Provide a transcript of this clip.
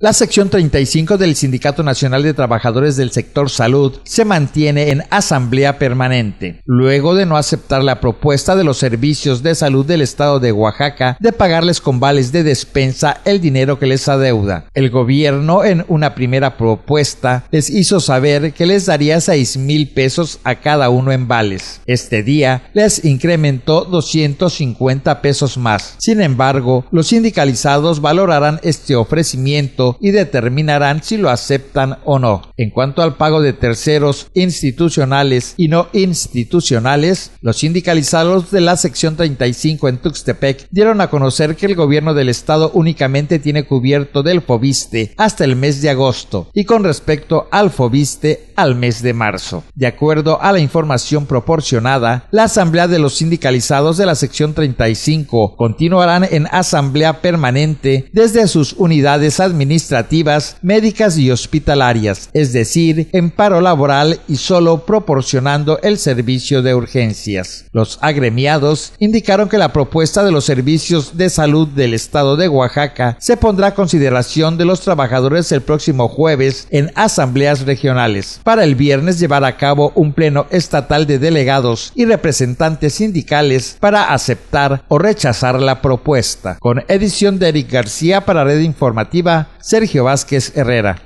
La sección 35 del Sindicato Nacional de Trabajadores del Sector Salud se mantiene en asamblea permanente, luego de no aceptar la propuesta de los servicios de salud del estado de Oaxaca de pagarles con vales de despensa el dinero que les adeuda. El gobierno en una primera propuesta les hizo saber que les daría 6 mil pesos a cada uno en vales. Este día les incrementó 250 pesos más. Sin embargo, los sindicalizados valorarán este ofrecimiento y determinarán si lo aceptan o no. En cuanto al pago de terceros institucionales y no institucionales, los sindicalizados de la sección 35 en Tuxtepec dieron a conocer que el gobierno del estado únicamente tiene cubierto del FOBISTE hasta el mes de agosto y con respecto al FOBISTE al mes de marzo. De acuerdo a la información proporcionada, la Asamblea de los Sindicalizados de la sección 35 continuarán en asamblea permanente desde sus unidades administrativas, médicas y hospitalarias es decir, en paro laboral y solo proporcionando el servicio de urgencias. Los agremiados indicaron que la propuesta de los servicios de salud del estado de Oaxaca se pondrá a consideración de los trabajadores el próximo jueves en asambleas regionales, para el viernes llevar a cabo un pleno estatal de delegados y representantes sindicales para aceptar o rechazar la propuesta. Con edición de Eric García para Red Informativa, Sergio Vázquez Herrera.